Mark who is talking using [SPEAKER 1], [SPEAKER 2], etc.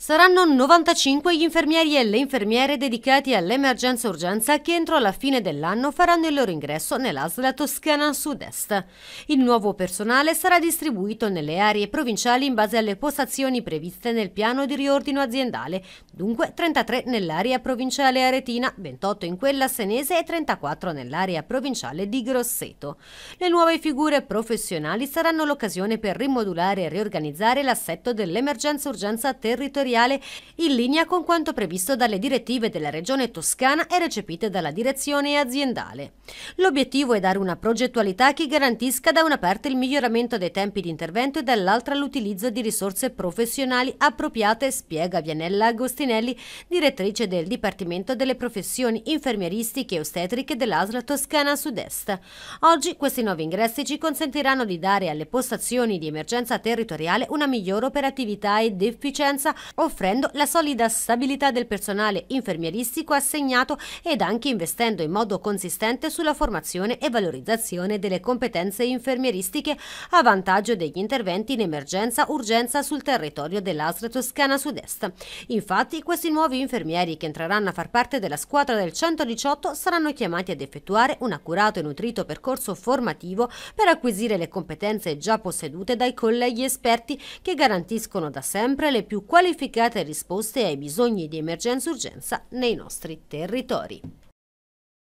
[SPEAKER 1] Saranno 95 gli infermieri e le infermiere dedicati all'emergenza-urgenza che entro la fine dell'anno faranno il loro ingresso nell'ASLA Toscana Sud-Est. Il nuovo personale sarà distribuito nelle aree provinciali in base alle postazioni previste nel piano di riordino aziendale, dunque 33 nell'area provinciale aretina, 28 in quella senese e 34 nell'area provinciale di Grosseto. Le nuove figure professionali saranno l'occasione per rimodulare e riorganizzare l'assetto dell'emergenza-urgenza territoriale ministeriale in linea con quanto previsto dalle direttive della Regione Toscana e recepite dalla direzione aziendale. L'obiettivo è dare una progettualità che garantisca da una parte il miglioramento dei tempi di intervento e dall'altra l'utilizzo di risorse professionali appropriate, spiega Vianella Agostinelli, direttrice del Dipartimento delle professioni infermieristiche e ostetriche dell'Asla Toscana Sud-Est. Oggi questi nuovi ingressi ci consentiranno di dare alle postazioni di emergenza territoriale una migliore operatività ed efficienza offrendo la solida stabilità del personale infermieristico assegnato ed anche investendo in modo consistente sulla formazione e valorizzazione delle competenze infermieristiche a vantaggio degli interventi in emergenza-urgenza sul territorio dell'Astra Toscana Sud-Est. Infatti questi nuovi infermieri che entreranno a far parte della squadra del 118 saranno chiamati ad effettuare un accurato e nutrito percorso formativo per acquisire le competenze già possedute dai colleghi esperti che garantiscono da sempre le più qualificate complicate risposte ai bisogni di emergenza-urgenza nei nostri territori.